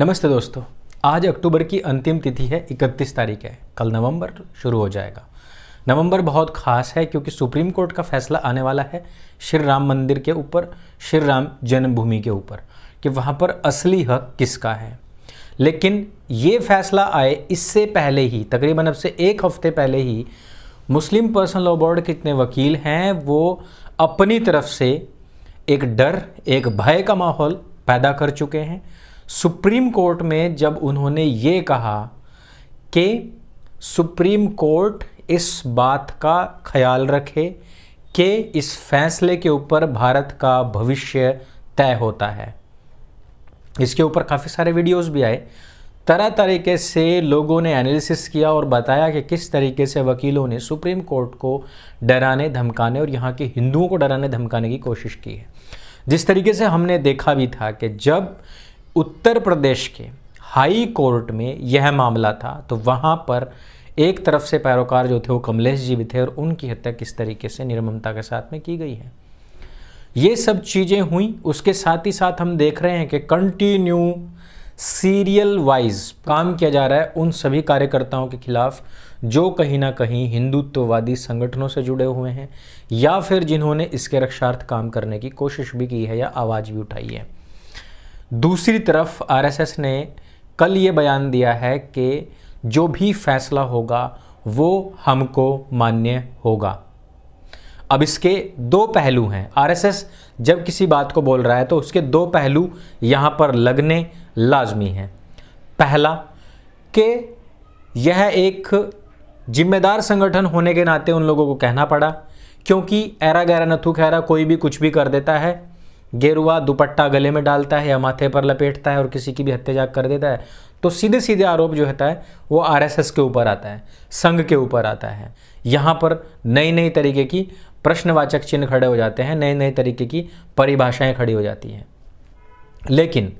नमस्ते दोस्तों आज अक्टूबर की अंतिम तिथि है 31 तारीख है कल नवंबर शुरू हो जाएगा नवंबर बहुत खास है क्योंकि सुप्रीम कोर्ट का फैसला आने वाला है श्री राम मंदिर के ऊपर श्री राम जन्मभूमि के ऊपर कि वहाँ पर असली हक किसका है लेकिन ये फैसला आए इससे पहले ही तकरीबन अब से एक हफ्ते पहले ही मुस्लिम पर्सनल लॉ बोर्ड के इतने वकील हैं वो अपनी तरफ से एक डर एक भय का माहौल पैदा कर चुके हैं सुप्रीम कोर्ट में जब उन्होंने ये कहा कि सुप्रीम कोर्ट इस बात का ख्याल रखे कि इस फैसले के ऊपर भारत का भविष्य तय होता है इसके ऊपर काफ़ी सारे वीडियोस भी आए तरह तरीके से लोगों ने एनालिसिस किया और बताया कि किस तरीके से वकीलों ने सुप्रीम कोर्ट को डराने धमकाने और यहाँ के हिंदुओं को डराने धमकाने की कोशिश की है जिस तरीके से हमने देखा भी था कि जब उत्तर प्रदेश के हाई कोर्ट में यह मामला था तो वहाँ पर एक तरफ से पैरोकार जो थे वो कमलेश जी भी थे और उनकी हत्या किस तरीके से निर्ममता के साथ में की गई है ये सब चीज़ें हुई उसके साथ ही साथ हम देख रहे हैं कि कंटिन्यू सीरियल वाइज काम किया जा रहा है उन सभी कार्यकर्ताओं के खिलाफ जो कहीं ना कहीं हिंदुत्ववादी संगठनों से जुड़े हुए हैं या फिर जिन्होंने इसके रक्षार्थ काम करने की कोशिश भी की है या आवाज़ भी उठाई है दूसरी तरफ आरएसएस ने कल ये बयान दिया है कि जो भी फैसला होगा वो हमको मान्य होगा अब इसके दो पहलू हैं आरएसएस जब किसी बात को बोल रहा है तो उसके दो पहलू यहाँ पर लगने लाजमी हैं पहला कि यह एक जिम्मेदार संगठन होने के नाते उन लोगों को कहना पड़ा क्योंकि एरा गैरा नथु खैरा कोई भी कुछ भी कर देता है गेरुआ दुपट्टा गले में डालता है या माथे पर लपेटता है और किसी की भी हत्या कर देता है तो सीधे सीधे आरोप जो होता है वो आरएसएस के ऊपर आता है संघ के ऊपर आता है यहाँ पर नई नई तरीके की प्रश्नवाचक चिन्ह खड़े हो जाते हैं नए नए तरीके की परिभाषाएं खड़ी हो जाती हैं लेकिन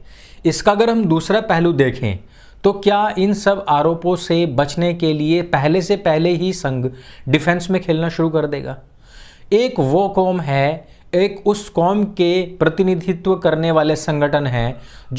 इसका अगर हम दूसरा पहलू देखें तो क्या इन सब आरोपों से बचने के लिए पहले से पहले ही संघ डिफेंस में खेलना शुरू कर देगा एक वो कौम है एक उस कौम के प्रतिनिधित्व करने वाले संगठन हैं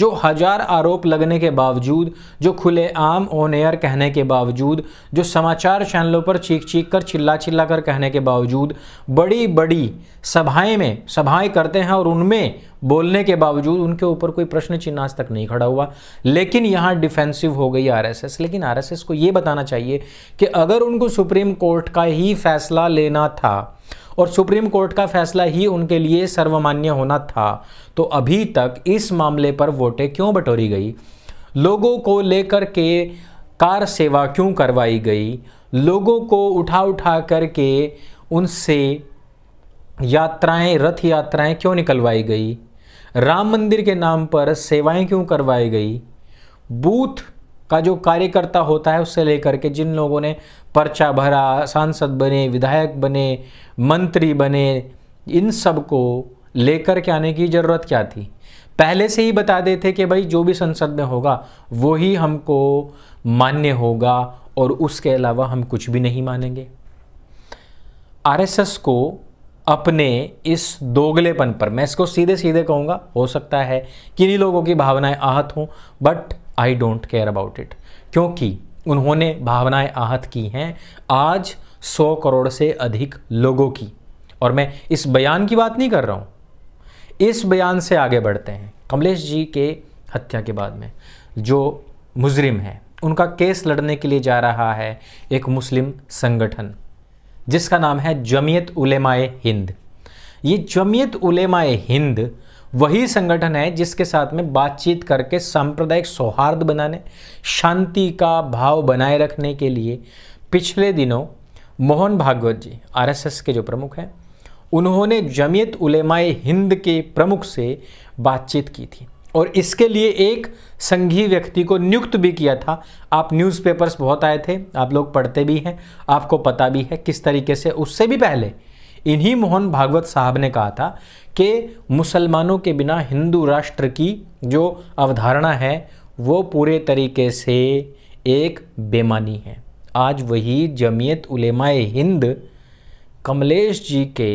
जो हजार आरोप लगने के बावजूद जो खुले आम ऑन एयर कहने के बावजूद जो समाचार चैनलों पर चीख चीख कर चिल्ला चिल्ला कर कहने के बावजूद बड़ी बड़ी सभाएं में सभाएं करते हैं और उनमें बोलने के बावजूद उनके ऊपर कोई प्रश्न चिन्ह आज तक नहीं खड़ा हुआ लेकिन यहाँ डिफेंसिव हो गई आर लेकिन आर को ये बताना चाहिए कि अगर उनको सुप्रीम कोर्ट का ही फैसला लेना था और सुप्रीम कोर्ट का फैसला ही उनके लिए सर्वमान्य होना था तो अभी तक इस मामले पर वोटें क्यों बटोरी गई लोगों को लेकर के कार सेवा क्यों करवाई गई लोगों को उठा उठा करके उनसे यात्राएं रथ यात्राएं क्यों निकलवाई गई राम मंदिर के नाम पर सेवाएं क्यों करवाई गई बूथ का जो कार्यकर्ता होता है उससे लेकर के जिन लोगों ने पर्चा भरा सांसद बने विधायक बने मंत्री बने इन सब को लेकर के आने की ज़रूरत क्या थी पहले से ही बता देते कि भाई जो भी संसद में होगा वो ही हमको मान्य होगा और उसके अलावा हम कुछ भी नहीं मानेंगे आरएसएस को अपने इस दोगलेपन पर मैं इसको सीधे सीधे कहूँगा हो सकता है किन्हीं लोगों की भावनाएं आहत हों but I don't care about it क्योंकि उन्होंने भावनाएं आहत की हैं आज 100 करोड़ से अधिक लोगों की और मैं इस बयान की बात नहीं कर रहा हूं इस बयान से आगे बढ़ते हैं कमलेश जी के हत्या के बाद में जो मुजरिम हैं उनका केस लड़ने के लिए जा रहा है एक मुस्लिम संगठन जिसका नाम है जमीयत उलेमाए हिंद ये जमीयत उलेमाए हिंद वही संगठन है जिसके साथ में बातचीत करके सांप्रदायिक सौहार्द बनाने शांति का भाव बनाए रखने के लिए पिछले दिनों मोहन भागवत जी आरएसएस के जो प्रमुख हैं उन्होंने जमीयत उलेमाए हिंद के प्रमुख से बातचीत की थी और इसके लिए एक संघीय व्यक्ति को नियुक्त भी किया था आप न्यूज़पेपर्स बहुत आए थे आप लोग पढ़ते भी हैं आपको पता भी है किस तरीके से उससे भी पहले इन्हीं मोहन भागवत साहब ने कहा था कि मुसलमानों के बिना हिंदू राष्ट्र की जो अवधारणा है वो पूरे तरीके से एक बेमानी है आज वही जमीयत उलेमाए हिंद कमलेश जी के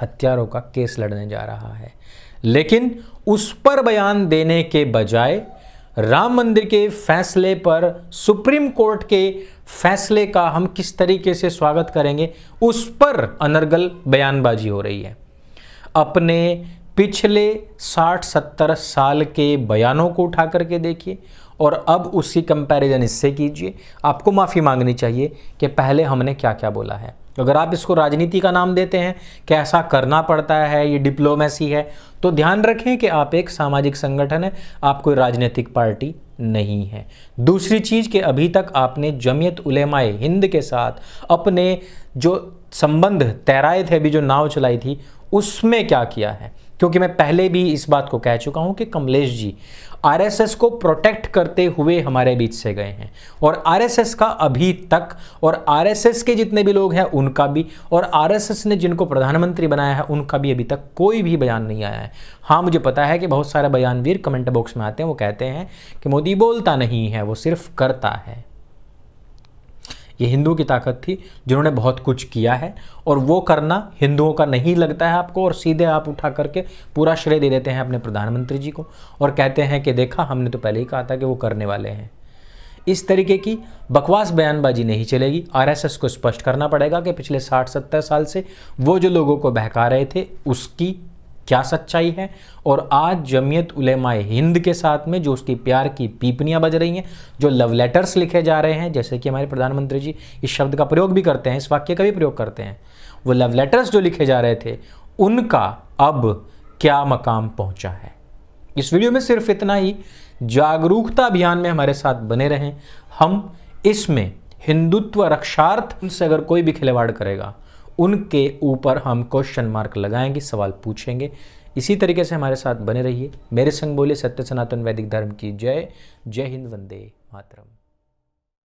हत्यारों का केस लड़ने जा रहा है लेकिन उस पर बयान देने के बजाय राम मंदिर के फैसले पर सुप्रीम कोर्ट के फैसले का हम किस तरीके से स्वागत करेंगे उस पर अनर्गल बयानबाजी हो रही है अपने पिछले 60-70 साल के बयानों को उठा करके देखिए और अब उसकी कंपैरिजन इससे कीजिए आपको माफ़ी मांगनी चाहिए कि पहले हमने क्या क्या बोला है अगर आप इसको राजनीति का नाम देते हैं कि ऐसा करना पड़ता है ये डिप्लोमेसी है तो ध्यान रखें कि आप एक सामाजिक संगठन है आप कोई राजनीतिक पार्टी नहीं है दूसरी चीज़ कि अभी तक आपने जमियत उलेमाए हिंद के साथ अपने जो संबंध तैराए थे अभी जो नाव चलाई थी उसमें क्या किया है क्योंकि मैं पहले भी इस बात को कह चुका हूं कि कमलेश जी आरएसएस को प्रोटेक्ट करते हुए हमारे बीच से गए हैं और आरएसएस का अभी तक और आरएसएस के जितने भी लोग हैं उनका भी और आरएसएस ने जिनको प्रधानमंत्री बनाया है उनका भी अभी तक कोई भी बयान नहीं आया है हाँ मुझे पता है कि बहुत सारे बयानवीर कमेंट बॉक्स में आते हैं वो कहते हैं कि मोदी बोलता नहीं है वो सिर्फ करता है ये हिंदुओं की ताकत थी जिन्होंने बहुत कुछ किया है और वो करना हिंदुओं का नहीं लगता है आपको और सीधे आप उठा करके पूरा श्रेय दे देते हैं अपने प्रधानमंत्री जी को और कहते हैं कि देखा हमने तो पहले ही कहा था कि वो करने वाले हैं इस तरीके की बकवास बयानबाजी नहीं चलेगी आरएसएस को स्पष्ट करना पड़ेगा कि पिछले साठ सत्तर साल से वो जो लोगों को बहका रहे थे उसकी क्या सच्चाई है और आज जमीयत उलेमा हिंद के साथ में जो उसकी प्यार की पीपनियाँ बज रही हैं जो लव लेटर्स लिखे जा रहे हैं जैसे कि हमारे प्रधानमंत्री जी इस शब्द का प्रयोग भी करते हैं इस वाक्य का भी प्रयोग करते हैं वो लव लेटर्स जो लिखे जा रहे थे उनका अब क्या मकाम पहुंचा है इस वीडियो में सिर्फ इतना ही जागरूकता अभियान में हमारे साथ बने रहें हम इसमें हिंदुत्व रक्षार्थ से अगर कोई भी खिलवाड़ करेगा उनके ऊपर हम क्वेश्चन मार्क लगाएंगे सवाल पूछेंगे इसी तरीके से हमारे साथ बने रहिए मेरे संग बोले सत्य सनातन वैदिक धर्म की जय जय हिंद वंदे मातरम